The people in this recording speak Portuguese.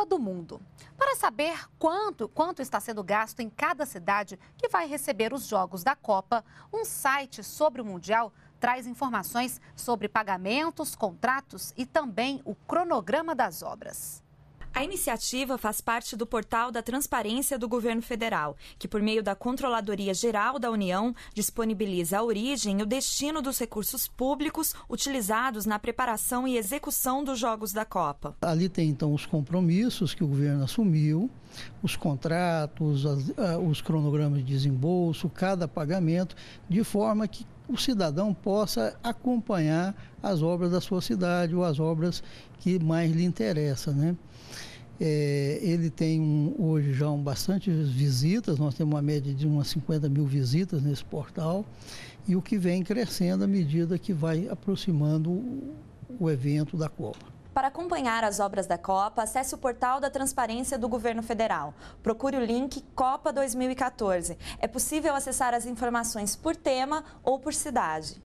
Copa do Mundo. Para saber quanto, quanto está sendo gasto em cada cidade que vai receber os Jogos da Copa, um site sobre o Mundial traz informações sobre pagamentos, contratos e também o cronograma das obras. A iniciativa faz parte do portal da transparência do governo federal, que, por meio da Controladoria Geral da União, disponibiliza a origem e o destino dos recursos públicos utilizados na preparação e execução dos Jogos da Copa. Ali tem então os compromissos que o governo assumiu, os contratos, ah, os cronogramas de desembolso, cada pagamento, de forma que o cidadão possa acompanhar as obras da sua cidade ou as obras que mais lhe interessam. Né? É, ele tem um, hoje já um bastante visitas, nós temos uma média de umas 50 mil visitas nesse portal, e o que vem crescendo à medida que vai aproximando o evento da Copa. Para acompanhar as obras da Copa, acesse o portal da Transparência do Governo Federal. Procure o link Copa 2014. É possível acessar as informações por tema ou por cidade.